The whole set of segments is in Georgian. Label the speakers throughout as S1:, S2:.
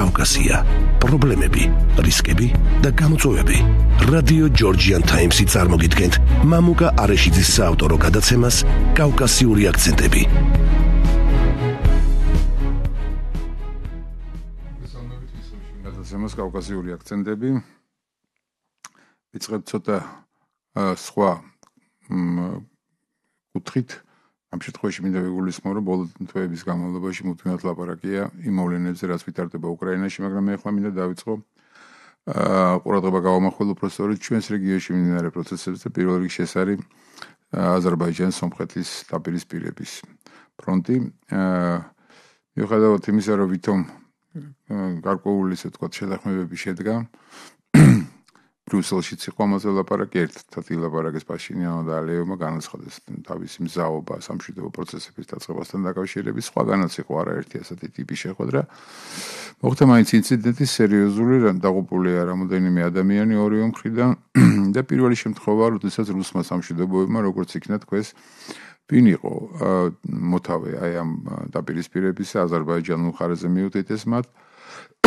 S1: კავკასია. პრობლემები, რისკები და გამოწვევები. რადიო ჯორჯიან ტაიმსი წარმოგიდგენთ მამუკა არეშიძის საავტორო გადაცემას კავკასიური აქცენტები. გადაცემას კავკასიური აქცენტები. ვიწყებ ცოტა სხვა კუთხით. აა ამ შემთხვევაში მინდა ვიგულისხმო რომ ბოლო თვეების განმავლობაში მუდმივად ლაპარაკია იმ მოვლენებზე რაც ვითარდება უკრაინაში მაგრამ მე ახლა მინდა დავიწყო აა ყურადღება გავამახვილო პროფესორის ჩვენს რეგიონში მიმდინარე პროცესებზე პირველ რიგში ეს არის აზერბაიჯანის სამხრეთის დაპირისპირების ფრონტი აა მიუხედავად იმისა რომ ვითომ э, გარკვეული ესე ვთქვათ შეთანხმებები შედგა ბრიუსელშიც იყო ამაზე ლაპარაკი ერთად ილაპარაკეს პაშინიანო და ალეევმა განაცხადეს თავისი მზაობა სამშვიდობო პროცესების დაწყებასთან დაკავშირებით სხვაგანაც იყო არაერთი ასეთი ტიპის შეხვედრა მოხდა მაინც ინციდენტი სერიოზული რამ დაღუპულია რამოდენიმე ადამიანი ორივე მხრიდან და პირველი შემთხვევა როდესაც რუსმა სამშვიდობოებმა როგორც იქნა თქვეს ვინ იყო მოთავე აი ამ დაპირისპირების აზერბაიჯანულ ხარეზე მიუთითეს მათ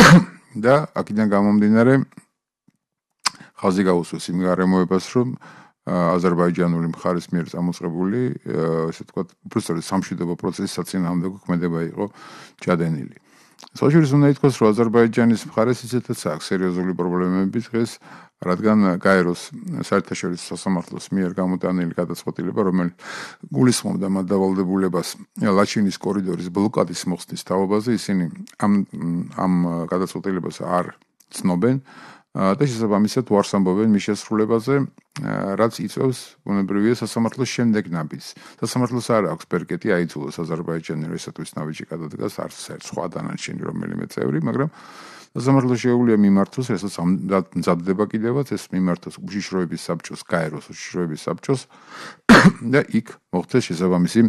S1: და აქედან გამომდინარე ხაზი გაუსვეს იმ გარემოებას, რომ აზერბაიჯანული მხარის მიერ წამოწებული, ესე თქვა, უბრალოდ სამშვიდობო პროცესის საწინააღმდეგო კომენდება იყო ჩადენილი. სოციალურ ზონაითქოს რომ აზერბაიჯანის მხარეს ისეთაც აქვს სერიოზული პრობლემები დღეს, რადგან გაეროს საერთაშორისო სამართლოს მიერ გამოტანილი გადაწყვეტილება, რომელიც გულისხმობდა მათ დავალდებულებას ლაჩინის კორიდორის ბლოკადის მოხსნის თავობაზე, ისინი ამ ამ გადაწყვეტილებას არ ცნობენ და შესაბამისად ვარ სამბობენ მის შესრულებაზე, რაც იწევს ბუნებრივია სასამართლოს შემდეგ ნაბიჯს. სასამართლოს არ აქვს პერკეტი აიძულოს აზერბაიჯანელ რესატვის ნაბიჯი გადადგას არც ერთ სხვა დანარჩენი რომელიმე წევრი, მაგრამ სასამართლოს შეუძლია მიმართოს, რასაც ამზადდება კიდევაც, ეს მიმართოს უშიშროების საბჭოს, გაეროს უშიშროების საბჭოს და იქ მოხდეს შესაბამისი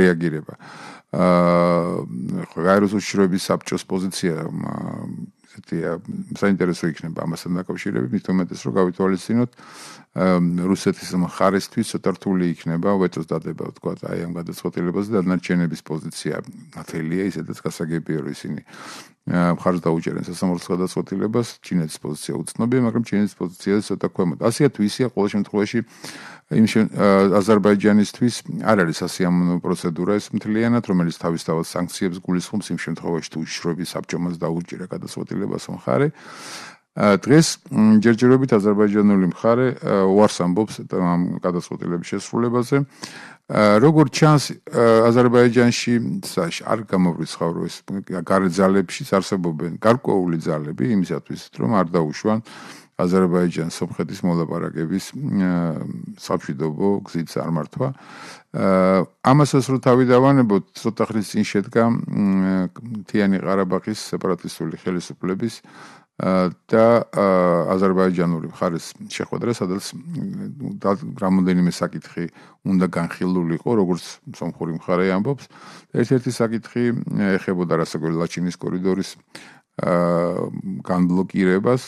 S1: რეაგირება. აა ხო, გაეროს უშიშროების საბჭოს პოზიცია ფაქტია, საინტერესო იქნება ამასთან დაკავშირებით, მით უმეტეს რომ გავითვალისწინოთ რუსეთის მხარესთვის ცოტა რთული იქნება ვეტოს დადება, თქვა აი ამ გადაწყვეტილებაზე და ნარჩენების პოზიცია ათელია, ისედაც გასაგებია რომ ისინი მხარს დაუჭერენ სასამართლოს გადაწყვეტილებას, ჩინეთის პოზიცია უცნობია, მაგრამ ჩინეთის პოზიციაა ცოტა ქვემოთ. ასე თუ ისეა ყოველ შემთხვევაში იმ აზერბაიჯანისტვის არ არის სასიამოვნო პროცედურა ეს მთლიანად რომელიც თავისთავად სანქციებს გულისხმობს იმ შემთხვევაში თუ შრობის საბჭომას დაუჭირა გადაწყვეტილება სამხარე დღეს ჯერჯერობით აზერბაიჯანული მხარე უარს ამბობს ამ გადაწყვეტილების შესრულებაზე როგორც ჩანს აზერბაიჯანში საშ არ გამოვრიცხავრო ეს გარეძალებში წარსებობენ გარკვეული ძალები იმისათვის რომ არ დაუშვან აზერბაიჯანის სამხედრო მოლაპარაკების საფშიდობო გზით წარმართვა ამასაც რო თავი დავანებოთ ცოტა ხნის წინ შედგა თიანი ყარაბაღის სეპარატისტული ხელისუფლების და აზერბაიჯანული მხარის შეხვედრა, სადაც რამოდენიმე საკითხი უნდა განხილულიყო, როგორც სომხური მხარე ამბობს. ერთ-ერთი საკითხი ეხებოდა რასაკვირველი ლაჩინის კორიდორის განბლოკირებას.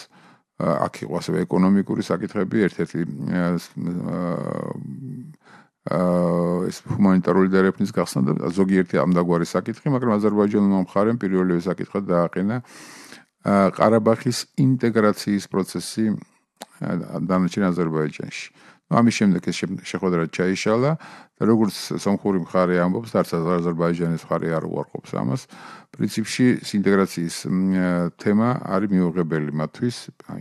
S1: აქ იყო ასევე ეკონომიკური საკითხები, ერთ-ერთი აა ეს ჰუმანიტარული დარეფნის გახსნა და ზოგიერთი ამდაგვარი საკითხი, მაგრამ აზერბაიჯანულ მომხარემ პირველივე საკითხად დააყენა აა ყარაბახის ინტეგრაციის პროცესი დანარჩენ აზერბაიჯანში. ნუ ამის შემდეგ ეს შეხვედრა ჩაიშალა და როგორც სომხური მხარე ამბობს, არც აზერბაიჯანის მხარე არ უარყოფს ამას. პრინციპში ინტეგრაციის თემა არის მიუღებელი მათთვის,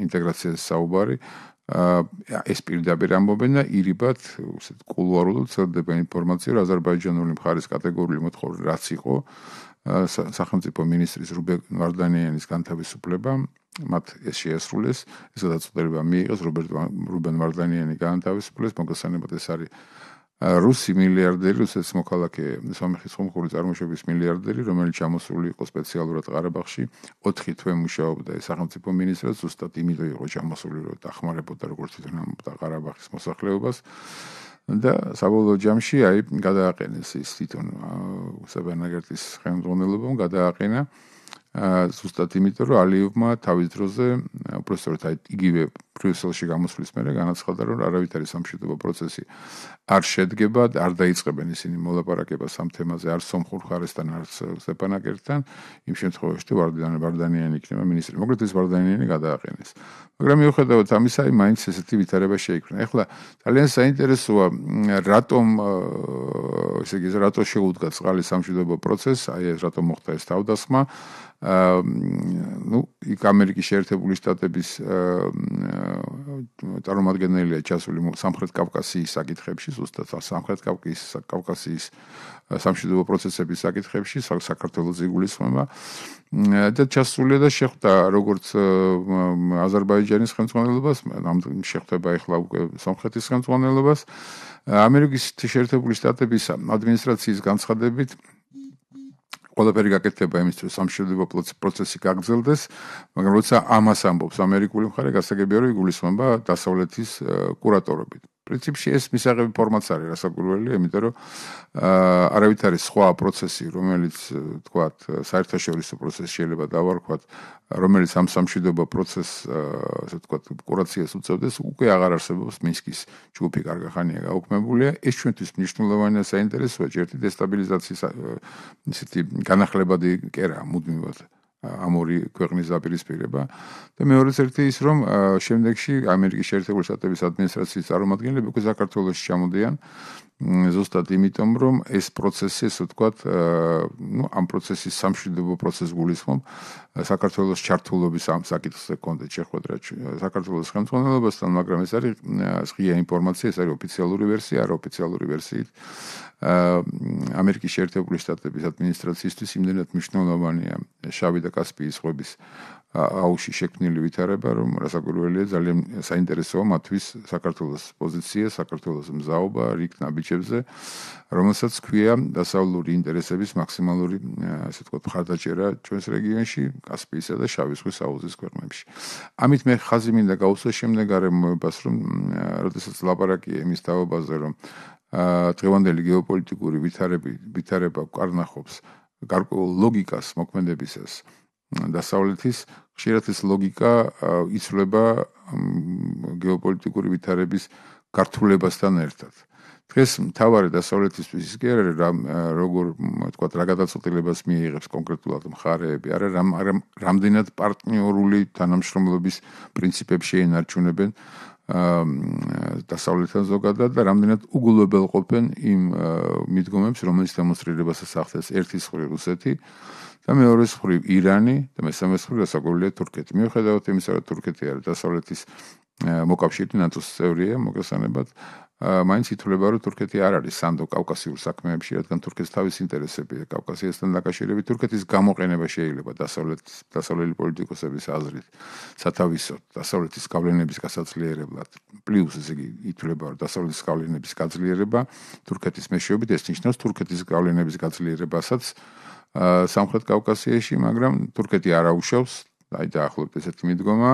S1: ინტეგრაციის საუბარი აა ეს პირდაპირ ამბობენ და ირიბად უსეთ კულუარულად წერდება ინფორმაცია რომ აზერბაიჯანული მხარის კატეგორიული მოთხოვნა რაც იყო სახელმწიფო მინისტრის რუბენ ვარდანიანის განთავისუფლება მათ ეს შეესრულეს ეს გადაწყვეტილება მიიღეს რობერტ რუბენ ვარდანიანი განთავისუფლეს მოგესალმებით ეს არის რუსი მილიარდერი რუსეთის მოქალაქე სამხრეთ ხომხური წარმოშობის მილიარდერი რომელიც ჩამოსული იყო სპეციალურად ყარაბაღში 4 თვე მუშაობდა ეს სახელმწიფო მინისტრად ზუსტად იმიტომ იყო ჩამოსული რომ დახმარებოდა როგორც თვითონ ამბობდა ყარაბაღის მოსახლეობას და საბოლოო ჯამში აი გადააყენეს ის თვითონ უსაბანაგერტის ხელმძღვანელობამ გადააყენა აა ზუსტად იმიტომ რომ ალიევმა თავის დროზე პროფესორთა იგივე ბრიუსელში გამოსვლის მერე განაცხადა, რომ არავით არის სამშვიდობო პროცესი არ შედგება, არ დაიწყებენ ისინი მოლაპარაკებას ამ თემაზე არ სომხურ ხარესთან, არ ზეპანაკერთან, იმ შემთხვევაში თუ ვარდანიანი ვარდანიანი იქნება მინისტრი. მოკლედ ეს ვარდანიანი გადააყენეს. მაგრამ მიუხედავად ამისა, მაინც ესეთი ვითარება შეიქმნა. ეხლა ძალიან საინტერესოა, რატომ ესე იგი, რატო შეუდგა წყალი სამშვიდობო პროცესს, აი ეს რატომ მოხდა ეს თავდასხმა? აა ნუ იქ ამერიკის შეერთებული შტატების აა წარმოადგენელია ჩასული სამხრეთ კავკასიის საკითხებში, ზუსტად სამხრეთ კავკასიის კავკასიის სამშვიდობო პროცესების საკითხებში, საქართველოს ზიგულისხმება და ჩასული და შეხვდა როგორც აზერბაიჯანის ხელმძღვანელობას, ამ შეხვდება ახლა უკვე სამხრეთის ხელმძღვანელობას. ამერიკის შეერთებული შტატების ადმინისტრაციის განცხადებით, ყველაფერი გაკეთდება იმისთვის სამშვიდობო პროცესი გაგრძელდეს მაგრამ როცა ამას ამბობს ამერიკული მხარე გასაგებია რომ იგულისხმება დასავლეთის კურატორობით პრინციპში ეს მისაღები ფორმატს არის რასაკურველი, იმიტომ რომ აა არავით არის სხვა პროცესი, რომელიც э, თქვათ საერთაშორისო პროცესი შეიძლება დავარქვათ, რომელიც ამ სამშვიდობო პროცესს э, ასე თქვათ კურაციას უწევდეს, უკვე აღარ არსებობს მინსკის ჯგუფი კარგახანია გაუქმებულია, ეს ჩვენთვის მნიშვნელოვანი და საინტერესოა, ჯერ ერთი დესტაბილიზაციის э, ისეთი განახლებადი კერა მუდმივად ამ ორი ქვეყნის დაპირისპირება და მეორეც ერთი ის რომ შემდეგში ამერიკის შეერთებული შტატების ადმინისტრაციის წარმომადგენლები უკვე საქართველოს ჩამოდიან ზუსტად იმიტომ, რომ ეს პროცესი, ასე ვთქვათ, ну, ამ პროცესის სამშვიდობო პროცესს გულისხმობ საქართველოს ჩართულობის ამ საკითხზე კონდე შეხვედრა საქართველოს ხელმძღვანელობასთან, მაგრამ ეს არის ღია ინფორმაცია, ეს არის ოფიციალური ვერსია, არა ოფიციალური ვერსიით. აა ამერიკის შეერთებული შტატების ადმინისტრაციისთვის იმდენად მნიშვნელოვანია შავი და კასპიის ზღვების აუში შექმნილი ვითარება, რომ რასაკვირველია ძალიან საინტერესოა მათთვის საქართველოს პოზიცია, საქართველოს მზაობა რიქნა ბიჭებზე, რომელსაც ქვია დასავლური ინტერესების მაქსიმალური ასე ვთქვათ ხარდაჭერა ჩვენს რეგიონში, კასპიისა და შავი ზღვის აუზის ქვეყნებში. ამით მე ხაზი მინდა გაუსვა შემდეგ არემოებას, რომ როდესაც ლაპარაკია იმის დაობაზე, რომ დღევანდელი გეოპოლიტიკური ვითარები ვითარება კარნახობს გარკვეულ ლოგიკას მოქმედებისას, დასავლეთის ხშირად ეს ლოგიკა იცვლება გეოპოლიტიკური ვითარების გართულებასთან ერთად. დღეს მთავარი დასავლეთისთვის ის კი არის რა როგორ თქვა რა გადაწყვეტილებას მიიღებს კონკრეტულად მხარეები, არა რამ არა რამდენად პარტნიორული თანამშრომლობის პრინციპებს შეენარჩუნებენ დასავლეთთან ზოგადად და რამდენად უგულებელყოფენ იმ მიდგომებს, რომელიც დემონსტრირებასაც ახდენს ერთის ხრი რუსეთი. და მეორე სხრი ირანი და მესამე სხრი გასაკვირია თურქეთი. მიუხედავად იმისა, რომ თურქეთი არის დასავლეთის მოკავშირე ნატოს წევრია, მოგესალმებათ, მაინც ითვლება, რომ თურქეთი არ არის სანდო კავკასიურ საქმეებში, რადგან თურქეთს თავის ინტერესებია კავკასიასთან დაკავშირებით. თურქეთის გამოყენება შეიძლება დასავლეთ დასავლელი პოლიტიკოსების აზრით სათავისოდ დასავლეთის გავლენების გასაძლიერებლად. პლუს ეს იგი ითვლება, რომ დასავლეთის გავლენების გაძლიერება თურქეთის მეშვეობით ეს ნიშნავს თურქეთის გავლენების გაძლიერებასაც სამხრეთ კავკასიაში, მაგრამ თურქეთი არ აუშავს, აი დაახლოებით ესეთი მიდგომა,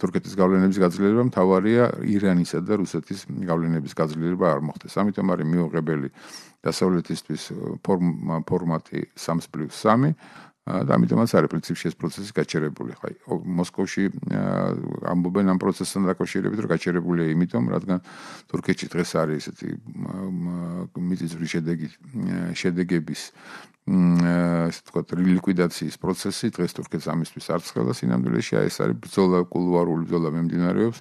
S1: თურქეთის გავლენების გაძლიერება მთავარია ირანისა და რუსეთის გავლენების გაძლიერება არ მოხდეს. ამიტომ არის მიუღებელი დასავლეთისთვის ფორმატი 3+3 და ამიტომაც არის პრინციპში ეს პროცესი გაჩერებული. ხაი, მოსკოვში ამბობენ ამ პროცესთან დაკავშირებით, რომ გაჩერებულია იმიტომ, რადგან თურქეთში დღეს არის ესეთი მიწისძვრის შედეგი შედეგების ასე ვთქვათ, ლიკვიდაციის პროცესი დღეს თურქეთს ამისთვის არ ცხელა, სინამდვილეში აი ეს არის ბრძოლა კულუარული ბრძოლა მიმდინარეობს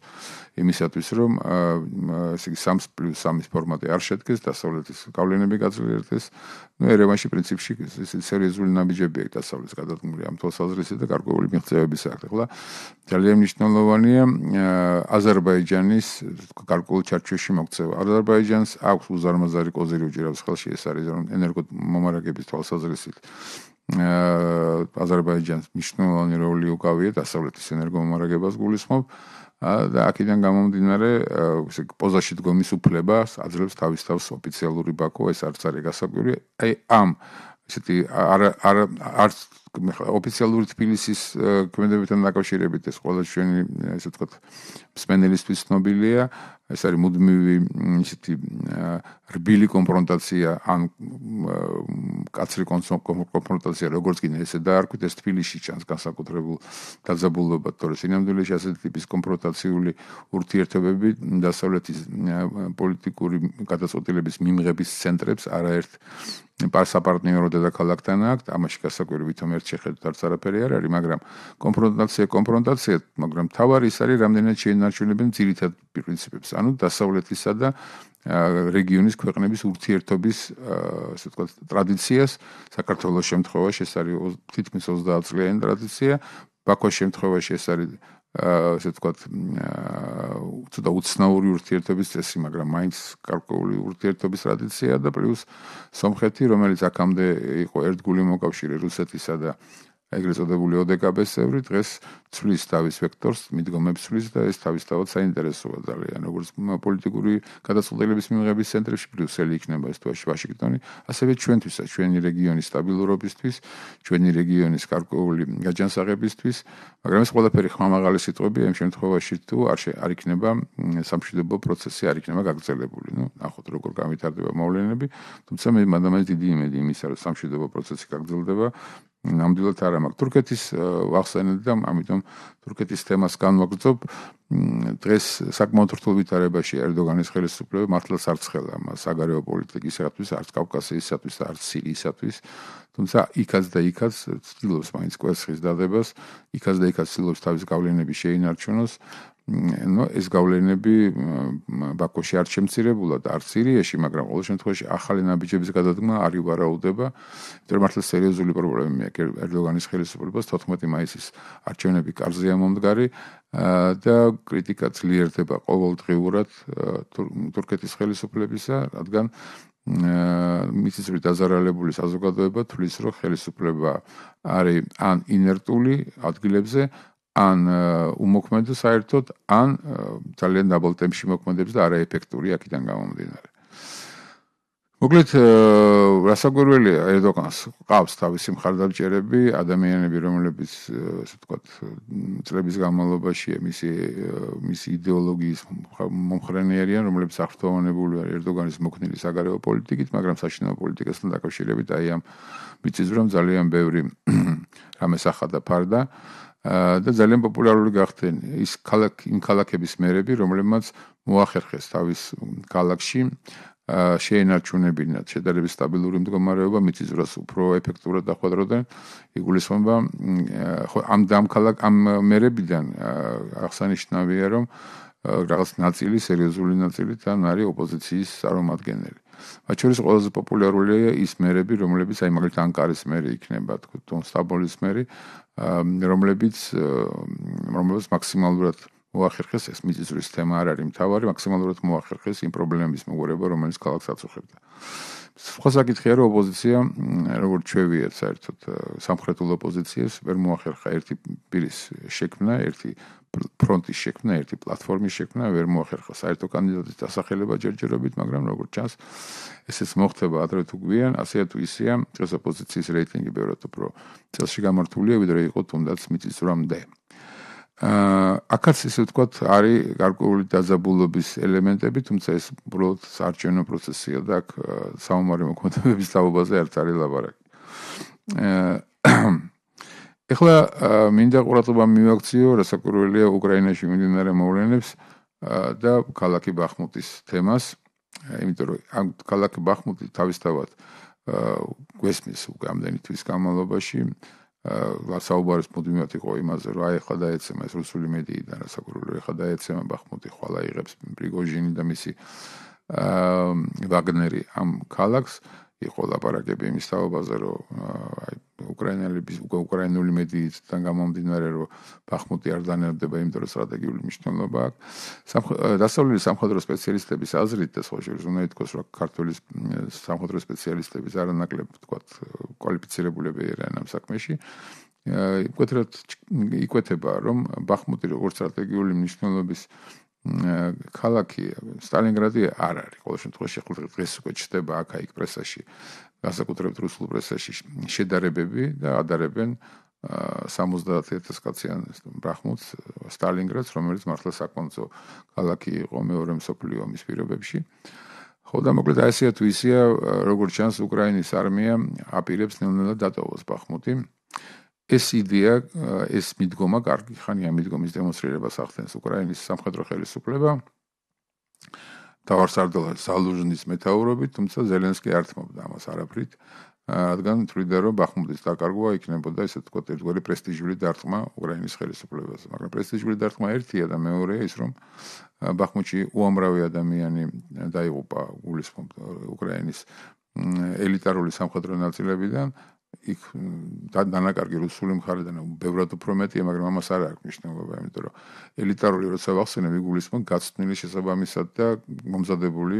S1: იმისათვის, რომ ესე იგი 3+3-ის ფორმატი არ შედგეს დასავლეთის გავლენები გაძლიერდეს. ნუ ერევანში პრინციპში სერიოზული ნაბიჯები აქვს დასავლეთს გადადგმული ამ თვალსაზრისით და გარკვეული მიღწევების აქვს. ახლა ძალიან მნიშვნელოვანია აზერბაიჯანის გარკვეულ ჩარჩოში მოქცევა. აზერბაიჯანს აქვს უზარმაზარი კოზირი უჭირავს ხელში ეს არის რომ ენერგო მომარაგების თვალსაზრისით თვალსაზრისით აზერბაიჯანს მნიშვნელოვანი როლი უკავია დასავლეთის ენერგომომარაგებას გულისხმობ და აქედან გამომდინარე ესე პოზაში დგომის უფლებას აძლევს თავისთავად ოფიციალური ბაკო ეს არც არის გასაკვირი აი ამ ესეთი არ არ არც ოფიციალური თბილისის კომენდებიდან э, დაკავშირებით ეს ყველა ჩვენი э, ესე ვთქვათ მსმენელისთვის ცნობილია ეს არის მუდმივი ისეთი э, რბილი კონფრონტაცია ან კაცრი კონფრონტაცია როგორც კი ესე დაარქვით ეს თბილისში ჩანს განსაკუთრებულ დაძაბულობად თორე სინამდვილეში ასეთი ტიპის კონფრონტაციული ურთიერთობები დასავლეთის პოლიტიკური გადაწყვეტილების მიმღების ცენტრებს არაერთ პარსაპარტნიორო დედაქალაქთან აქვს, ამაში გასაკვირვით რომ ერთ შეხედვით არც არაფერი არ არის, მაგრამ კონფრონტაცია, კონფრონტაცია, მაგრამ თავარი ის არის რამდენად შეინარჩუნებენ ძირითად პრინციპებს, ანუ დასავლეთისა და რეგიონის ქვეყნების ურთიერთობის, ასე ვთქვათ, ტრადიციას, საქართველოს შემთხვევაში ეს არის თითქმის 30 წლიანი ტრადიცია, ბაქოს შემთხვევაში ეს არის აა ესე ვთქვათ აა ცოტა უცნაური ურთიერთობის წესი, მაგრამ მაინც კარკული ურთიერთობის ტრადიცია და პლუს სომხეთი, რომელიც აქამდე იყო ერთგული მოკავშირე რუსეთისა და აა ეგრეთ წოდებული ODKB-ის წევრი დღეს ცვლის თავის ვექტორს, მიდგომებს ცვლის და ეს თავისთავად საინტერესოა ძალიან, როგორც პოლიტიკური გადაწყვეტილების მიღების ცენტრში ბრიუსელი იქნება ეს თვაში ვაშინგტონი, ასევე ჩვენთვისაც, ჩვენი რეგიონის სტაბილურობისთვის, ჩვენი რეგიონის გარკვეული გაჯანსაღებისთვის, მაგრამ ეს ყველაფერი ხმამაღალი სიტყვები ამ შემთხვევაში თუ არ არ იქნება სამშვიდობო პროცესი არ იქნება გაგრძელებული. ნუ, ნახოთ როგორ გამიტარდება მოვლენები, თუმცა მე მადამაზე დიდი იმედი იმის არის, სამშვიდობო პროცესი გაგრძელდება, ნამდვილად არ ამაკ თურქეთის э, ახსენეთ და ამიტომ თურქეთის თემას განვაგრძობ დღეს საკმაოდ რთულ ვითარებაში ერდოგანის ხელისუფლება მართლაც არ ცხელა საგარეო პოლიტიკისათვის არც კავკასიისათვის არც სირიისათვის თუმცა იქაც და იქაც ცდილობს მაინც კვერცხის დადებას იქაც და იქაც ცდილობს თავის გავლენები შეინარჩუნოს ну ეს გავლენები ბაქოში არ შემცირებულად არც სირიაში მაგრამ ყოველ შემთხვევაში ახალი ნაბიჯების გადადგმა არ ივარაუდება მეტრ მართლა სერიოზული პრობლემები აქვს ერდოგანის ხელისუფლებას 14 მაისის არჩევნები კარზე ამომდგარი და კრიტიკა ძლიერდება ყოველდღიურად თურქეთის ხელისუფლებისა რადგან მისისები დაზარალებული საზოგადოება თulis რო ხელისუფლება არის ან ინერტული ადგილებზე ან э, უმოქმედ საერთოდ ან э, ძალიან დაბალ ტემპში მოქმედებს და არაეფექტური აქედან გამომდინარე. მოგლით э, რასაგურველია ერდოგანს ყავს თავისი მხარდაჭერები ადამიანები რომლებიც э, ასე ვთქვათ წლების განმავლობაში მისი э, მისი идеოლოგიის მომხრენი არიან რომლებიც აღფრთოვანებული არიან ერდოგანის მოქნილი საგარეო პოლიტიკით მაგრამ საშინაო პოლიტიკასთან დაკავშირებით აი ამ მიწის რომ ძალიან ბევრი რამეს ახადა ფარდა და ძალიან პოპულარული გახდნენ ის ქალაქ იმ ქალაქების მერები რომლებმაც მოახერხეს თავის ქალაქში შეენარჩუნებინათ შედარებით სტაბილური მდგომარეობა მიწისძვრას უფრო ეფექტურად დახვედროდნენ იგულისხმება ამ დამქალაკ ამ მერებიდან აღსანიშნავია რომ რაღაც ნაწილი სერიოზული ნაწილი თან არის ოპოზიციის წარმომადგენელი მათ შორის ყველაზე პოპულარულია ის მერები რომლებიც აი მაგალითად ანკარის მერი იქნება თქო სტაბოლის მერი რომლებიც რომლებიც მაქსიმალურად მოახერხეს ეს მიწისძვრის თემა არ არის მთავარი, მაქსიმალურად მოახერხეს იმ პრობლემების მოგვარება, რომელიც ქალაქს აწუხებდა. სხვა საკითხია რომ ოპოზიცია როგორც ჩვევიათ საერთოდ სამხრეთულ ოპოზიციას ვერ მოახერხა ერთი პირის შექმნა, ერთი ფრონტის შექმნა, ერთი პლატფორმის შექმნა ვერ მოახერხა საერთო კანდიდატის დასახელება ჯერჯერობით, მაგრამ როგორც ჩანს ესეც მოხდება ადრე თუ გვიან, ასე თუ ისეა, წესო ოპოზიციის რეიტინგი ბევრად უფრო წელში გამართულია, ვიდრე იყო თუნდაც მიწისძვრამდე. აკაც ისე ვთქვათ, არის გარკვეული დაძაბულობის ელემენტები, თუმცა ეს უბრალოდ საარჩევნო პროცესია და აქ საომარი მოქმედებების დაბობაზე არც არის ლაპარაკი. ეხლა მინდა ყურადღება მივაქციო რასაკვირველია უკრაინაში მიმდინარე მოვლენებს და ქალაქი ბახმუტის თემას, იმიტომ რომ ამ ქალაქი ბახმუტი თავისთავად გვესმის უკვე ამდენი თვის განმავლობაში ვასაუბარებს მუდმივად იყო იმაზე, რომ აი ხა დაეცემა ეს რუსული მედიიდან საკურულო, ხა დაეცემა ბახმუტი ხვალა იღებს პრიგოჟინი და მისი აა ვაგნერი ამ ქალაქს იყო ლაპარაკები იმის თაობაზე, რომ აი უკრაინელების უკრაინული მედიისთან გამომდინარე რომ ბახმუტი არ დანერდება იმიტომ რომ სტრატეგიული მნიშვნელობა აქვს დასავლელი სამხედრო სპეციალისტების აზრით და სხვა შეიძლება უნდა ითქვას რომ ქართლის სამხედრო სპეციალისტების არანაკლებ თქვა კვალიფიცირებულები არიან ამ საქმეში იკვეთრად იკვეთება რომ ბახმუტი როგორც სტრატეგიული მნიშვნელობის ქალაქი სტალინგრადი არ არის ყოველ შემთხვევაში ხო დღეს უკვე ჩნდება აქა იქ პრესაში განსაკუთრებით რუსულ პრესაში შედარებები და ადარებენ 70000 კაციან ბრახმუთს სტალინგრადს რომელიც მართლა საკონცო ქალაქი იყო მეორე მსოფლიო ომის პირობებში ხო და მოკლედ აი ესეა თუ ისეა როგორც ჩანს უკრაინის არმია აპირებს ნელ-ნელა დატოვოს ბახმუთი ეს იდეა ეს მიდგომა კარგი ხანია მიდგომის დემონსტრირება სახდენს უკრაინის სამხედრო ხელისუფლება თავარსარდლად ზალუჟნის მეტაურობით, თუმცა ზელენსკი ართმობდა ამას არაფრით, რადგან თვლიდა, რომ ბახმუტის დაკარგვა იქნებოდა ესე თქვა ერთგვარი პრესტიჟული დარტყმა უკრაინის ხელისუფლებას, მაგრამ პრესტიჟული დარტყმა ერთია და მეორეა ის, რომ ბახმუჩი უამრავი ადამიანი დაიღუპა გულისხმობ უკრაინის ელიტარული სამხედრო ნაწილებიდან იქ დანაკარგი რუსული მხარედან ბევრად უფრო მეტია, მაგრამ ამას არ აქვს მნიშვნელობა, იმიტომ რომ ელიტარული როცა ვახსენებ, იგულისხმება გაცნილი შესაბამისად და მომზადებული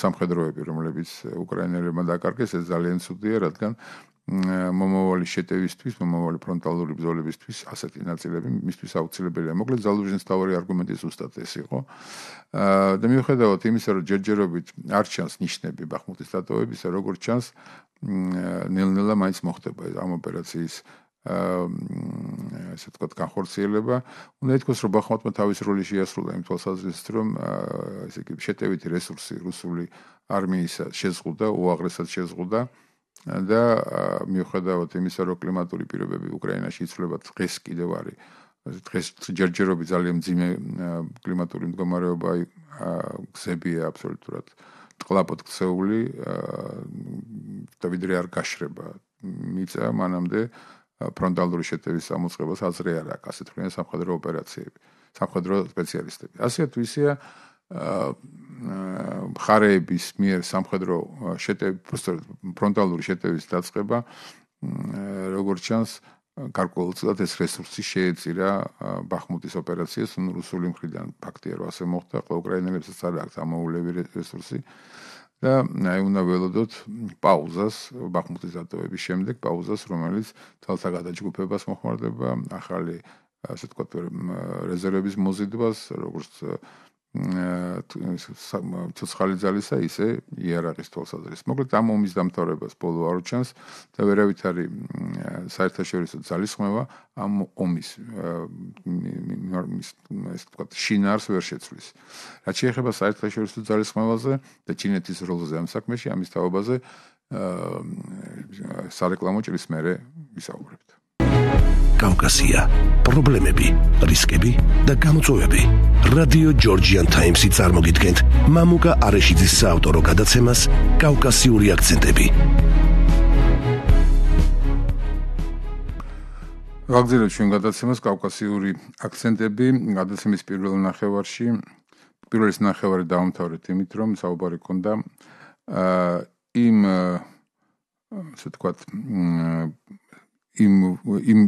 S1: სამხედროები, რომლებიც უკრაინელებმა დაკარგეს, ეს ძალიან ცუდია, რადგან მომავალი შეტევისთვის, მომავალი ფრონტალური ბრძოლებისთვის ასეთი ნაწილები მისთვის აუცილებელია. მოკლედ ზალუჟინის თავი არგუმენტი უბრალოდ ეს იყო. აა და მიუხედავად იმისა, რომ ჯერჯერობით არ ჩანს ნიშნები ბახმუტის დატოვებისა, როგორც ჩანს ნელ-ნელა მაინც მოხდება ამ ოპერაციის აა ესე თქვა განხორციელება. უნდა ითქვას, რომ ბახმოტმა თავის როლი შეასრულა იმ თვალსაზრისით, რომ ესე იგი შეტევითი რესურსი რუსული არმიისა შეზღუდა, უაღრესად შეზღუდა და მიუხედავად იმისა, რომ კლიმატური პირობები უკრაინაში იცვლება დღეს კიდევ არის დღეს ჯერჯერობით ძალიან ძიმე კლიმატური მდგომარეობა აა გზები აბსოლუტურად აა ტყლაპოთ ქცეული და ვიდრე არ გაშრება მიწა მანამდე ფრონტალური შეტევის ამოწყებას აზრი არ აქვს ასეთ რენ სამხედრო ოპერაციები სამხედრო სპეციალისტები ასეთ ვისია ხარეების მიერ სამხედრო შეტევის ფრონტალური შეტევის დაწყება როგორც ჩანს გარკვეულწილად ეს რესურსი შეეწირა ბახმუტის ოპერაციას რუსული მხრიდან ფაქტია რომ ასე მოხდა ყო უკრაინელებსაც არ აქვს ამავლები რესურსი და აი უნდა ველოდოთ პაუზას ბახმუტის დატოვების შემდეგ პაუზას რომელიც თალსაგადაჯგუფებას მოხმარდება ახალი ასე თქვა რეზერვების მოზიდვას როგორც თუცხალიძალისა ისე იარაღის თვალსაზრისით. მოკლედ ამ ომის დამთავრებას ბოლო არჩანს და ვერავითარი საერთაშორისო ძალისხმევა ამ ომის ეს თქვა შინარს ვერ შეცვლის. რაც შეეხება საერთაშორისო ძალისხმევაზე და ჩინეთის როლზე ამ საქმეში, ამის თაობაზე აა სარეკლამო ჭრის მერე ვისაუბრებთ. კავკასია. პრობლემები, რისკები და გამოწვევები. რადიო ჯორჯიან ტაიმსი წარმოგიდგენთ მამუკა არეშიძის საავტორო გადაცემას კავკასიური აქცენტები. გაგზავნეთ ჩვენ გადაცემას კავკასიური აქცენტები გადაცემის პირველ ნახევარში პირველ ნახევარში დავამთავრეთ იმით რომ საუბარი ქონდა აა იმ ასე თქვათ იმ იმ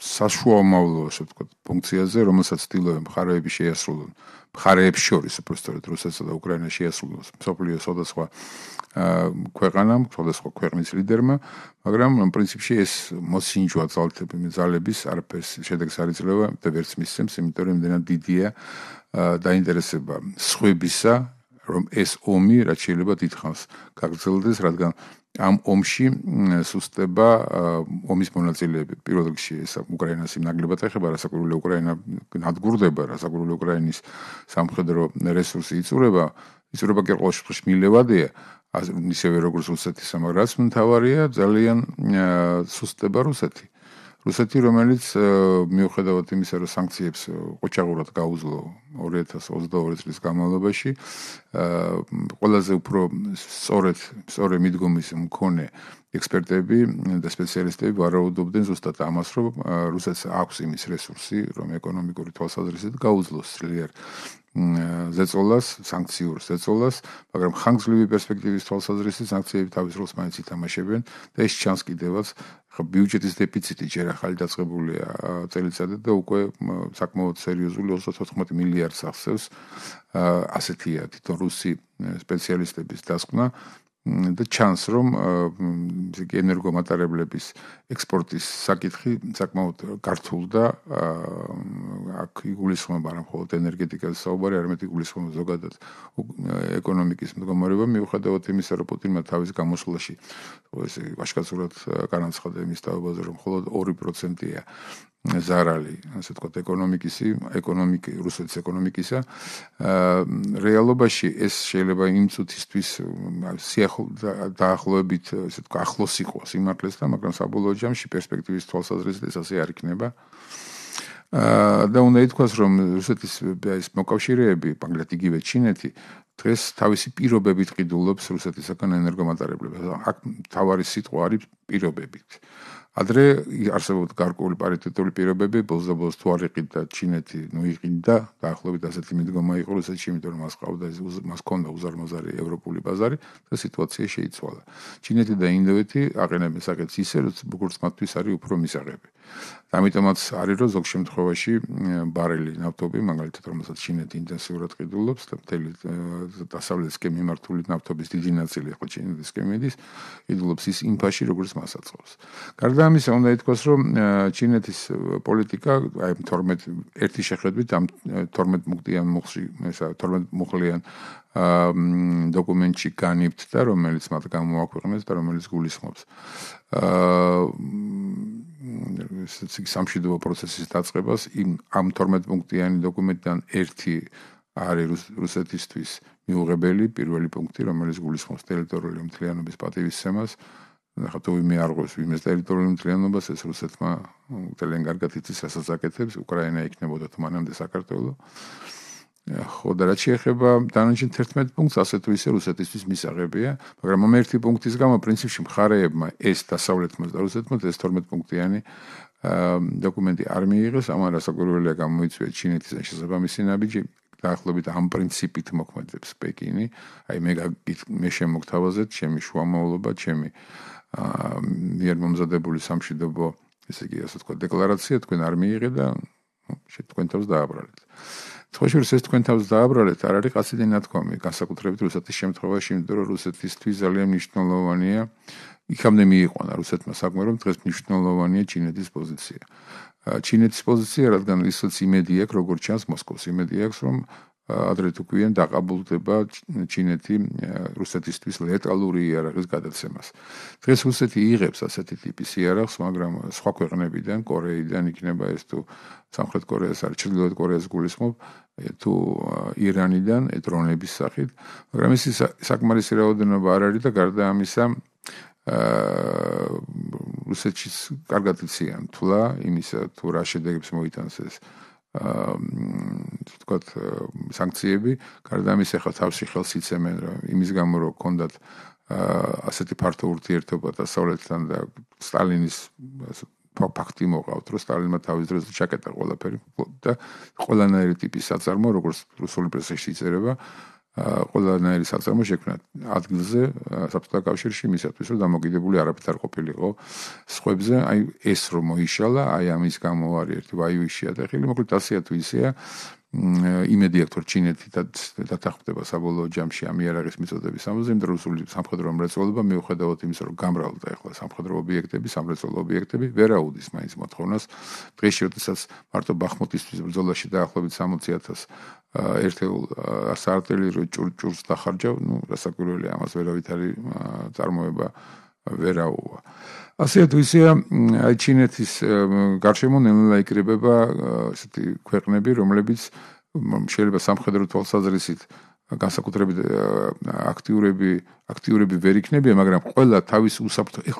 S1: საშუალო, ასე ვთქვათ, ფუნქციაზე, რომელსაც ტილოები მხარეები შეასრულონ, მხარეებს შორის, უბრალოდ რუსეთსა და უკრაინას შეასრულონ, სოფლიო სხვადასხვა ქვეყანამ, სხვადასხვა ქვეყნის ლიდერმა, მაგრამ პრინციპში ეს მოსინჯვა ძალთები ძალების არაფერს შედეგს არ იძლევა და ვერც მისცემს, იმიტომ რომ იმენა დიდია დაინტერესება სხვებისა რომ ეს ომი რაც შეიძლება დითხავს გაგრძელდეს რადგან ამ ომში სუსტება ომის მონაწილეები პირველ რიგში ეს უკრაინას იმნაგლებად ეხება რასაკვირველია უკრაინა ნადგურდება რასაკვირველია უკრაინის სამხედრო რესურსი იწურება იწურება კი ყოველშვიდში მილევადია ასე ისევე როგორც რუსეთის ამ რაც მთავარია ძალიან სუსტება რუსეთი რუსეთი რომელიც э, მიუხედავად იმისა რომ სანქციებს э, ყოჩაღურად გაუძლო 2022 წლის განმავლობაში э, ყველაზე უფრო სწორედ სწორე მიდგომის მქონე ექსპერტები და სპეციალისტები ვარაუდობდნენ ზუსტად ამას რომ რუსეთს აქვს იმის რესურსი რომ ეკონომიკური თვალსაზრისით გაუძლოს ძლიერ ზეწოლას, სანქციურ ზეწოლას, მაგრამ ხანგრძლივი პერსპექტივის თვალსაზრისით სანქციები თავის როლს მაინც ითამაშებენ და ეს ჩანს კიდევაც ხო ბიუჯეტის დეფიციტი ჯერ ახალი დაწყებულია წელიწადზე და უკვე საკმაოდ სერიოზული 34 მილიარდს ახსევს ასეთია თვითონ რუსი სპეციალისტების დასკვნა და ჩანს რომ ენერგომატარებლების ექსპორტის საკითხი საკმაოდ გართულდა აქ იგულისხმება რა მხოლოდ ენერგეტიკაზე საუბარი არამედ იგულისხმება ზოგადად ეკონომიკის მდგომარეობა მიუხედავად იმისა რომ პუტინმა თავის გამოსვლაში ესე ვაშკაცურად განაცხადა იმის თავაზე რომ მხოლოდ 2%-ია ზარალი, ასე თქვა ეკონომიკისი, ეკონომიკი რუსეთის ეკონომიკისა. აა რეალობაში ეს შეიძლება იმ წუთისთვის სიახლო დაახლოებით, ასე თქვა ახლოს იყოს იმართლესთან, მაგრამ საბოლოო ჯამში პერსპექტივის თვალსაზრისით ეს ასე არ იქნება. აა და უნდა ითქვას, რომ რუსეთის ეს მოკავშირეები, მაგალითად იგივე ჩინეთი ეს თავისი პირობებით ყიდულობს რუსეთისგან ენერგომატარებლებს. აქ თავარი სიტყვა არის პირობებით. ადრე არსებობდა გარკვეული პარიტეტული პირობები, ბოლზაბოლს თუ არ იყიდა ჩინეთი, ნუ იყიდა დაახლოებით ასეთი მიდგომა იყო, რომ ესეთი მიდგომა მას ყავდა, მას ქონდა უზარმაზარი ევროპული ბაზარი და სიტუაცია შეიცვალა. ჩინეთი და ინდოეთი აყენებენ საკეთს ისე, როგორც მათთვის არის უფრო მისაღები. ამიტომაც არის რომ ზოგ შემთხვევაში ბარელი ნავთობი, მაგალითად რომელსაც ჩინეთი ინტენსიურად ყიდულობს და მთელი დასავლეთისკენ მიმართული ნავთობის დიდი ნაწილი ხო ჩინეთისკენ მიდის, ყიდულობს ის იმფაში, როგორც მას აწყობს. გარდა გარდა ამისა უნდა ითქვას რომ ჩინეთის პოლიტიკა აი 12 ერთი შეხედვით ამ 12 მუხლიან მუხში ესა 12 მუხლიან დოკუმენტში განიფთა რომელიც მათ გამოაქვეყნეს და რომელიც გულისხმობს აა ეს სამშვიდობო პროცესის დაწყებას იმ ამ 12 პუნქტიანი დოკუმენტიდან ერთი არის რუსეთისთვის მიუღებელი პირველი პუნქტი რომელიც გულისხმობს ტერიტორიული მთლიანობის პატივისცემას ნახა თუ იმე არღოს იმის ტერიტორიული მთლიანობას ეს რუსეთმა ძალიან კარგად იცის რასაცაკეთებს უკრაინა ეკნებოდა თმანამდე საქართველოს ხო და რა შეიძლება დანარჩენ 11 პუნქტს ასე თუ ისე რუსეთისთვის მისაღებია მაგრამ ამ ერთი პუნქტის გამო პრინციპში მხარეებმა ეს დასავლეთმა და რუსეთმა ეს 12 პუნქტიანი დოკუმენტი არ მიიღეს ამან რასაკვირველია გამოიწვია ჩინეთის შესაბამისი ნაბიჯი დაახლოებით ამ პრინციპით მოქმედებს პეკინი აი მე მე შემოგთავაზეთ ჩემი შუამავლობა ჩემი მიერ მომზადებული სამშვიდობო, ესე იგი, ასე თქვა, დეკლარაცია თქვენ არ მიიღე და შე თქვენ თავს დააბრალეთ. თქოშურს ეს თქვენ თავს დააბრალეთ, არ არის ყასიდი ნათქვამი, განსაკუთრებით რუსეთის შემთხვევაში, იმიტომ რომ რუსეთისთვის ძალიან მნიშვნელოვანია იქამდე მიიყვანა რუსეთმა საქმე, რომ დღეს მნიშვნელოვანია ჩინეთის პოზიცია. ჩინეთის პოზიცია, რადგან ისოც იმედი აქვს, როგორც ჩანს მოსკოვს იმედი აქვს, რომ ადრე თუ გვიან დაყაბულდება ჩინეთი რუსეთისთვის ლეტალური იარაღის გადაცემას. დღეს რუსეთი იღებს ასეთი ტიპის იარაღს, მაგრამ სხვა ქვეყნებიდან, კორეიდან იქნება ეს თუ სამხრეთ კორეას არ ჩრდილოეთ კორეას გულისხმობ, თუ ირანიდან ეს დრონების სახით, მაგრამ ეს საკმარისი რაოდენობა არ არის და გარდა ამისა აა რუსეთის კარგად ციან თვლა იმისა თუ რა შედეგებს მოიტანს ეს აა თქვათ სანქციები, გარდა ამისა ხო თავში ხელს იცემენ რა იმის გამო რომ კონდათ აა ასეთი ფართო ურთიერთობა დასავლეთთან და სტალინის ფაქტი მოყავთ, რომ სტალინმა თავის დროს ჩაკეტა ყველაფერი და ყველანაირი ტიპის საწარმო, როგორც რუსული პრესაში იწერება, ყველანაირი საწარმო შექმნა ადგილზე საბჭოთა კავშირში მისათვის რომ დამოკიდებული არაფერი არ ყოფილიყო სხვებზე აი ეს რომ მოიშალა აი ამის გამო არის ერთი ვაივიშია და ხელი მოკლედ ასეა თუ ისეა იმედი აქვს რომ ჩინეთი და დათანხმდება საბოლოო ჯამში ამიერაღის მიწოდების ამაზე, იმდენ რუსული სამხედრო მრეწველობა მიუხედავად იმისა, რომ გამრავლდა ახლა სამხედრო ობიექტები, სამრეწველო ობიექტები, ვერაუდის მაინც მოთხოვნას დღეში, როდესაც მარტო ბახმუტისთვის ბრძოლაში დაახლოებით 60000 ერთეულ საარტილერიო ჭურჭურს დახარჯავ, ну, расაკვირველი ამას ვერავით არის წარმოება ვერაუა. ასე თუ ისე აი ჩინეთის გარშემო ნელა იკრებება ესეთი ქვეყნები, რომლებიც შეიძლება სამხედრო თვალსაზრისით განსაკუთრებით აქტიურები, აქტიურები ვერ იქნებიან, მაგრამ ყველა თავის უსაფრთხო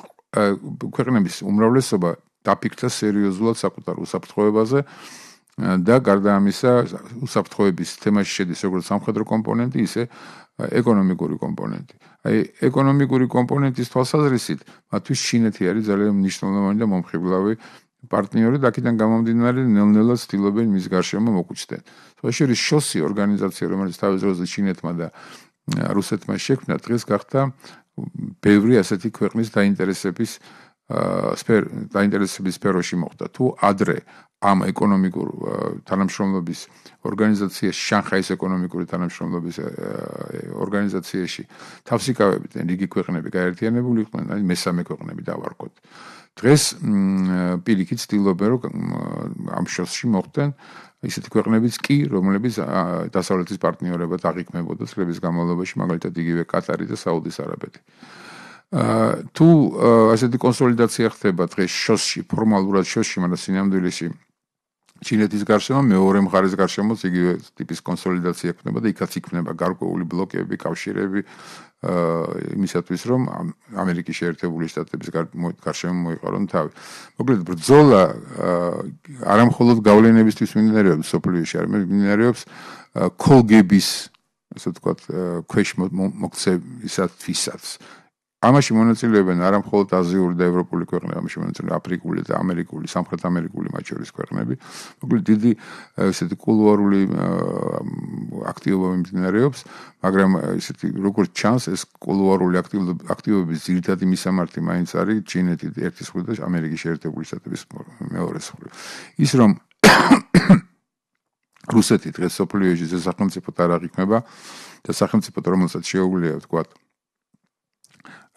S1: ქვეყნების უმრავლესობა დაფიქრდა სერიოზულად საკუთარ უსაფრთხოებაზე. და გარდა ამისა უსაფრთხოების თემაში შედის როგორც სამხედრო კომპონენტი, ისე ეკონომიკური კომპონენტი. აი ეკონომიკური კომპონენტის თვალსაზრისით მათთვის შინეთი არის ძალიან მნიშვნელოვანი და მომხიბლავი პარტნიორი და აქედან გამომდინარე ნელ-ნელა ცდილობენ მის გარშემო მოკუჩდნენ. სხვაშორის შოსი ორგანიზაცია, რომელიც თავის დროზე შინეთმა და რუსეთმა შექმნა, დღეს გახდა ბევრი ასეთი ქვეყნის დაინტერესების სფერო დაინტერესების სფეროში მოხდა. თუ ადრე ამ ეკონომიკურ თანამშრომლობის ორგანიზაციაში, შანხაის ეკონომიკური თანამშრომლობის ორგანიზაციაში თავს იკავებდნენ იგი ქვეყნები, გაერთიანებული იყვნენ, აი მესამე ქვეყნები დავარკოთ. დღეს პირიქით ცდილობენ რომ ამ შოსში მოხდნენ ისეთი ქვეყნებიც კი, რომლებიც დასავლეთის პარტნიორებად აღიქმებოდა წლების განმავლობაში, მაგალითად იგივე კატარი და საუდის არაბეთი. აა თუ ასეთი კონსოლიდაცია ხდება დღეს შოსში, ფორმალურად შოსში, მაგრამ სინამდვილეში ჩინეთის გარშემო მეორე მხარეს გარშემო იგივე ტიპის კონსოლიდაცია ექნება და იქაც იქნება გარკვეული ბლოკები, კავშირები აა იმისათვის რომ ამერიკის შეერთებული შტატების გარშემო მოიყარონ თავი. მოკლედ ბრძოლა არამხოლოდ გავლენებისთვის მიმდინარეობს სოფლიოში, არამედ მიმდინარეობს კოლგების ასე ვთქვათ ქვეშ მოქცევისათვისაც. ამაში მონაწილეობენ არა მხოლოდ აზიური და ევროპული ქვეყნები, ამაში მონაწილეობენ აფრიკული და ამერიკული, სამხრეთ ამერიკული მათ შორის ქვეყნები. მოკლედ დიდი ესეთი კულუარული აქტივობა მიმდინარეობს, მაგრამ ესეთი როგორც ჩანს, ეს კულუარული აქტივობების ძირითადი მისამართი მაინც არის ჩინეთი ერთის მხრივ და ამერიკის შეერთებული შტატების მეორე მხრივ. ის რომ რუსეთი დღეს ოპლიოჟის სახელმწიფო თარიღ იქნება და სახელმწიფო რომელსაც შეუძლია თქვა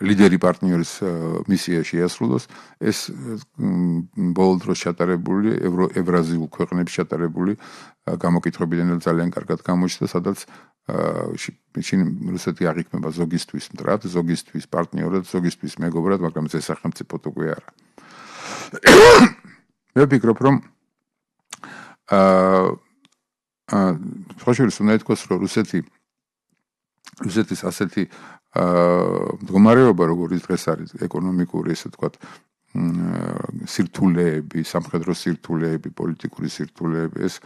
S1: ლიდერი პარტნიორის э, მისია შეასრულოს ეს э, ბოლო დროს ჩატარებული ევროევრაზიულ ქვეყნების ჩატარებული э, გამოკითხებიდან ძალიან კარგად გამოჩნდა სადაც შინ რუსეთი არ იქნება ზოგისთვის მტრად ზოგისთვის პარტნიორად ზოგისთვის მეგობრად მაგრამ ეს სახელმწიფო თუ კი არა მე ვფიქრობ რომ აა აა ხოშურის უნდა ითქვას რომ რუსეთი რუსეთის ასეთი მდგომარეობა როგორიც დღეს არის ეკონომიკური ესე ვთქვათ სირთულეები, სამხედრო სირთულეები, პოლიტიკური სირთულეები ეს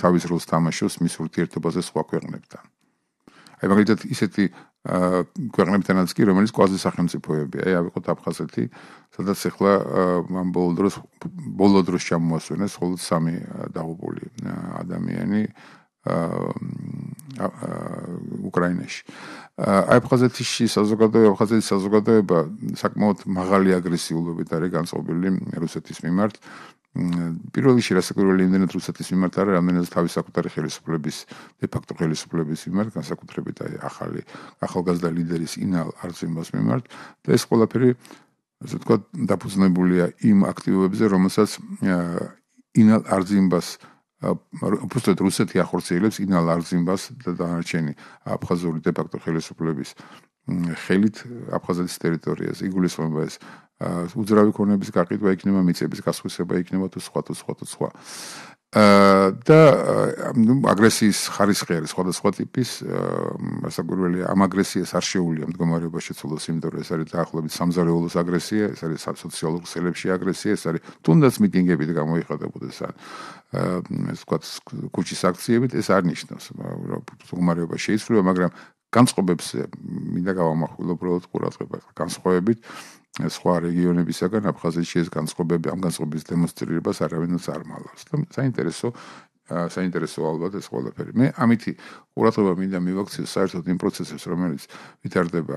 S1: თავის როლს თამაშობს მის ურთიერთობაზე სხვა ქვეყნებთან. აი მაგალითად ისეთი ქვეყნებთანაც კი რომელიც ყველაზე სახელმწიფოებია, აი ვიყოთ აფხაზეთი, სადაც ახლა ამ ბოლო დროს ბოლო დროს ჩამოასვენეს ხოლმე სამი დაღუპული ადამიანები უკრაინაში. აი აფხაზეთში საზოგადოება, აფხაზეთის საზოგადოება საკმაოდ მაღალი აგრესიულობით არის განწყობილი რუსეთის მიმართ. პირველი შეიძლება იმდენად რუსეთის მიმართ არის, რამდენად თავის საკუთარი ხელისუფლების დე ფაქტო ხელისუფლების მიმართ განსაკუთრებით აი ახალი ახალგაზრდა ლიდერის ინალ არცინბას მიმართ და ეს ყველაფერი ასე თქვა დაფუძნებულია იმ აქტივობებზე, რომელსაც ინალ არცინბას უბრალოდ რუსეთი ახორციელებს ინა ლარზიმბას და დანარჩენი აფხაზური დეფაქტო ხელისუფლების ხელით აფხაზეთის ტერიტორიაზე იგულისხმება ეს უძრავი ქონების გაყიდვა იქნება მიწების გასხვისება იქნება თუ სხვა თუ სხვა თუ სხვა და აგრესიის ხარისხი არის სხვადასხვა ტიპის საგურველი ამ აგრესიას არ შეუულია მდგომარეობაში შეცვლოს იმ დროს არის დაახლოებით სამზარეულოს აგრესია ეს არის სოციალურ ქსელებში აგრესია ეს არის თუნდაც მიტინგებით გამოიხატებოდეს ან ეს ვთქვათ კუჩის აქციებით ეს არ ნიშნავს უმარიობა შეიძლება მაგრამ განწყობებს მინდა გავამახვილო უბრალოდ ყურადღება განწყობებით სხვა რეგიონებისაგან აფხაზეთში ეს განწყობები ამ განწყობის დემონსტრირებას არავინ არ მალავს და საინტერესო საინტერესო ალბათ ეს ყველაფერი. მე ამითი ყურადღება მინდა მივაქციოს საერთოდ იმ პროცესებს, რომელიც ვითარდება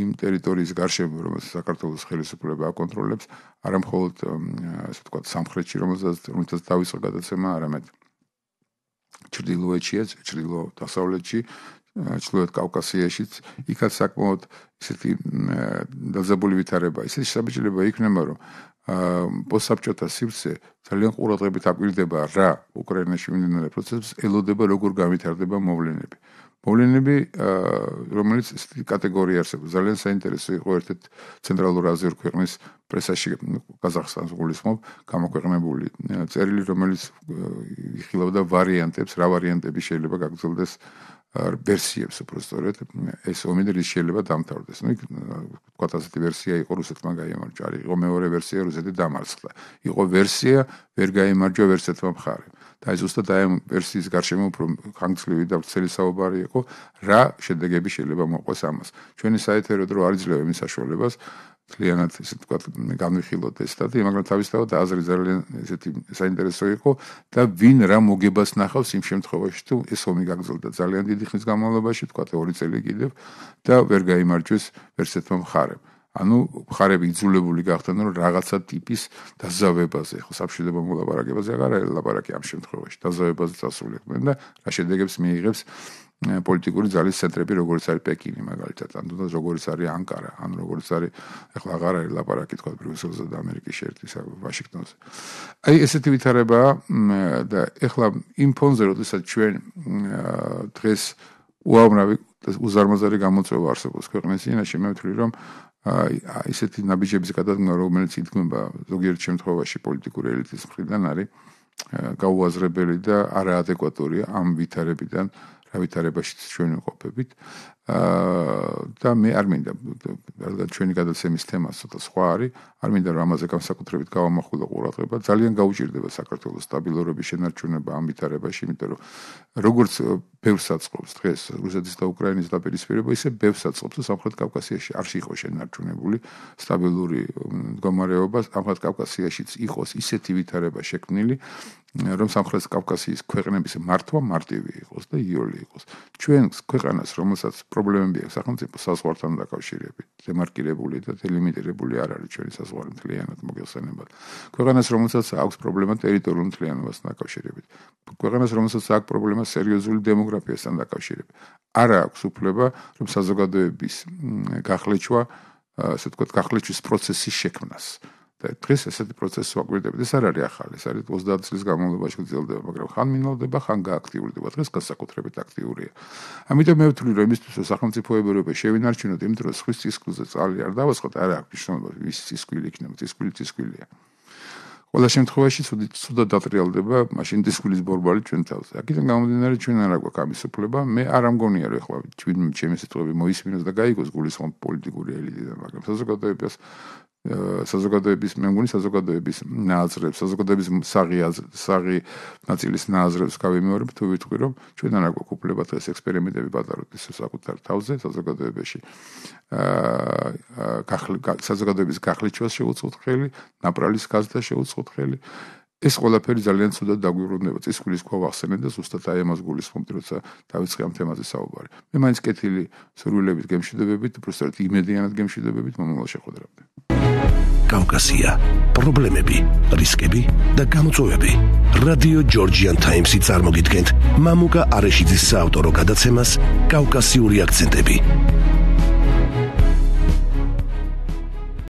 S1: იმ ტერიტორიის გარშემო, რომელსაც საქართველოს ხელისუფლება აკონტროლებს, არამხოლოდ ასე თქვა სამხრეთში, რომელსაც რომელსაც დავისხა გადაცემა, არამედ ჩრდილოეთშიც, ჩრდილო დასავლეთში, ჩრდილოეთ კავკასიაშიც, იქაც საკმაოდ ისეთი დაძაბული ვითარება, ისე შესაძლებელია იქნება, რომ პოსაბჭოთა სივრცე ძალიან ყურადღებით აკვირდება რა უკრაინაში მიმდინარე პროცესებს ელოდება როგორ გამითარდება მოვლენები მოვლენები რომელიც ესეთი კატეგორია არსებობს ძალიან საინტერესო იყო ერთ-ერთ ცენტრალურ აზიურ ქვეყნის პრესაში ყაზახსტანს გულისხმობ გამოქვეყნებული წერილი რომელიც იხილავდა ვარიანტებს რა ვარიანტები შეიძლება გაგრძელდეს ვერსიებს უფრო სწორედ ეს ომი რის შეიძლება დამთავრდეს. ნუ თქვა ასეთი ვერსია იყო რუსეთმა გაიმარჯვა, იყო მეორე ვერსია რუსეთი დამარცხდა. იყო ვერსია ვერ გაიმარჯვა ვერსეთმა მხარე. და ეს უბრალოდ აი ამ ვერსიის გარშემო უფრო ხანგრძლივი და ვრცელი საუბარი იყო რა შედეგები შეიძლება მოყვეს ამას. ჩვენი საერთერო დრო არ იძლევა იმის საშუალებას ძალიანაც ისე თქვა განვიხილოთ ეს სტატია, მაგრამ თავისთავად აზრი ძალიან ესეთი საინტერესო იყო და ვინ რა მოგებას ნახავს იმ შემთხვევაში თუ ეს ომი გაგრძელდა ძალიან დიდი ხნის განმავლობაში, თქვა ორი წელი კიდევ და ვერ გამოიმარჯვეს ვერცეთმა მხარემ. ანუ მხარები იძულებული გახდნენ რომ რაღაცა ტიპის დაზავებაზე, ხო სამშვიდობო მოლაპარაკებაზე აღარა ელაპარაკი ამ შემთხვევაში, დაზავებაზე წასულიყვნენ და რა შედეგებს მიიღებს პოლიტიკური ძალის ცენტრები, როგორც არის პეკინი მაგალითად, ან თუნდაც როგორც არის ანკარა, ან როგორც არის ახლა აღარ არის ლაპარაკი თქვა ბრიუსელსა და ამერიკის შერტის ვაშინგტონზე. აი ესეთი ვითარება და ახლა იმ ფონზე, როდესაც ჩვენ დღეს უამრავი უზარმაზარი გამოწვევა არსებობს ქვეყნის ინაში, მე ვთვლი რომ აი ისეთი ნაბიჯების გადადგმა, რომელიც ითქმება ზოგიერთ შემთხვევაში პოლიტიკური ელიტის მხრიდან არის გაუაზრებელი და არაადეკვატური ამ ვითარებიდან განვითარებაში ჩვენ ვიყოფებით. აა და მე არ მინდა რადგან ჩვენი გადაცემის თემა ცოტა სხვა არის, არ მინდა რომ ამაზე განსაკუთრებით გავამახვილო ყურადღება. ძალიან გაუჭირდება საქართველოს სტაბილურობის შენარჩუნება ამ ვითარებაში, იმიტომ რომ როგორც ბევრს აწყობს დღეს რუსეთის და უკრაინის დაპირისპირება, ისე ბევრს აწყობს სამხრეთ კავკასიაში არ შეიძლება იყოს შენარჩუნებული სტაბილური მდგომარეობა, სამხრეთ კავკასიაშიც იყოს ისეთი ვითარება შექმნილი, რომ სამხრეთ კავკასიის ქვეყნების მართვა მარტივი იყოს და იოლი იყოს. ჩვენს ქვეყანას, რომელსაც პრობლემები აქვს სახელმწიფო საზღვართან დაკავშირებით, დემარკირებული და დელიმიტირებული არ არის ჩვენი საზღვარი მთლიანად მოგესალმებათ. ქვეყანას, რომელსაც აქვს პრობლემა ტერიტორიული მთლიანობასთან დაკავშირებით. ქვეყანას, რომელსაც აქვს პრობლემა სერიოზული დემოგრაფიასთან დაკავშირებით. არა აქვს უფლება, რომ საზოგადოების გახლეჩვა, ასე ვთქვათ, გახლეჩვის პროცესის შექმნას. და დღეს ესეთი პროცესი მოგვიდებდეს არ არის ახალი, ეს არის 30 წლის განმავლობაში გრძელდება, მაგრამ ხან მინალდება, ხან გააქტიურდება, დღეს განსაკუთრებით აქტიურია. ამიტომ მე ვთვლი, რომ ისთვის სახელმწიფო ებრიობა შევინარჩუნოთ, იმიტომ რომ სხვის ისკვილზე წალი არ დავასხოთ, არ აქვს მნიშვნელობა, ვის ისკვილი იქნება, ისკვილი ისკვილია. ყველა შემთხვევაში ცუდი ცუდა დატრიალდება მაშინ ისკვილის ბორბალი ჩვენ თავზე. აქედან გამომდინარე ჩვენ არ აქვს ამის უფლება, მე არ ამგონია რომ ეხლა ჩვენ ჩემი სიტყვები მოისმინოს და გაიგოს გულის ხომ პოლიტიკური ელიტა, მაგრამ საზოგადოებას საზოგადოების მემგონი საზოგადოების ნაზრებს, საზოგადოების საღი საღი ნაწილის ნაზრებს გავიმეორებ თუ ვიტყვი რომ ჩვენთან აქვს უკუპლება დღეს ექსპერიმენტები პატარო ის საკუთარ თავზე საზოგადოებაში აა საზოგადოების გახლიჩვას შეუწყოთ ხელი, ნაპრალის გაზდა შეუწყოთ ხელი ეს ყველაფერი ძალიან ცუდად დაგვირუნდება. წისქვილის ქვა ახსენენ და ზუსტად აი ამას გულისხმობთ, როცა დავიწყე ამ თემაზე საუბარი. მე მაინც კეთილი სურვილებით გემშვიდობებით, უბრალოდ იმედიანად გემშვიდობებით მომავალ შეხვედრამდე. კავკასია. პრობლემები, რისკები და გამოწვევები. რადიო ჯორჯიან ტაიმსი წარმოგიდგენთ მამუკა არეშიძის საავტორო გადაცემას კავკასიური აქცენტები.